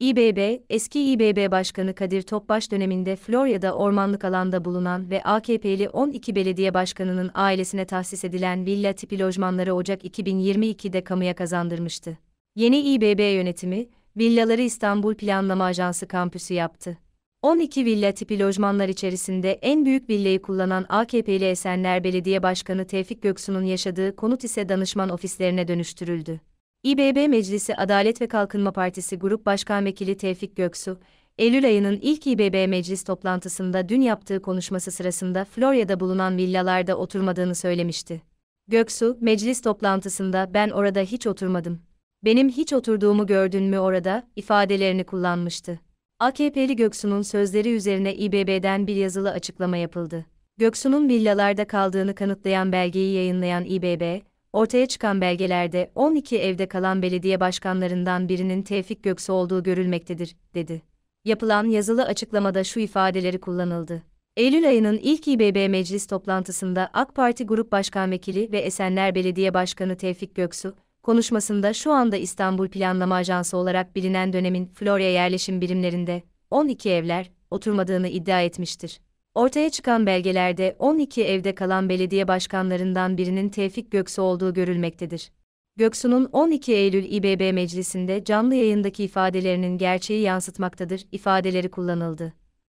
İBB, eski İBB Başkanı Kadir Topbaş döneminde Florya'da ormanlık alanda bulunan ve AKP'li 12 belediye başkanının ailesine tahsis edilen villa tipi lojmanları Ocak 2022'de kamuya kazandırmıştı. Yeni İBB yönetimi, villaları İstanbul Planlama Ajansı kampüsü yaptı. 12 villa tipi lojmanlar içerisinde en büyük villayı kullanan AKP'li Esenler Belediye Başkanı Tevfik Göksu'nun yaşadığı konut ise danışman ofislerine dönüştürüldü. İBB Meclisi Adalet ve Kalkınma Partisi Grup Başkan Vekili Tevfik Göksu, Eylül ayının ilk İBB meclis toplantısında dün yaptığı konuşması sırasında Florya'da bulunan villalarda oturmadığını söylemişti. Göksu, meclis toplantısında ben orada hiç oturmadım. Benim hiç oturduğumu gördün mü orada ifadelerini kullanmıştı. AKP'li Göksu'nun sözleri üzerine İBB'den bir yazılı açıklama yapıldı. Göksu'nun villalarda kaldığını kanıtlayan belgeyi yayınlayan İBB, ortaya çıkan belgelerde 12 evde kalan belediye başkanlarından birinin Tevfik Göksu olduğu görülmektedir, dedi. Yapılan yazılı açıklamada şu ifadeleri kullanıldı. Eylül ayının ilk İBB meclis toplantısında AK Parti Grup Başkan Vekili ve Esenler Belediye Başkanı Tevfik Göksu, konuşmasında şu anda İstanbul Planlama Ajansı olarak bilinen dönemin Florya yerleşim birimlerinde 12 evler oturmadığını iddia etmiştir. Ortaya çıkan belgelerde 12 evde kalan belediye başkanlarından birinin Tevfik Göksu olduğu görülmektedir. Göksu'nun 12 Eylül İBB Meclisi'nde canlı yayındaki ifadelerinin gerçeği yansıtmaktadır ifadeleri kullanıldı.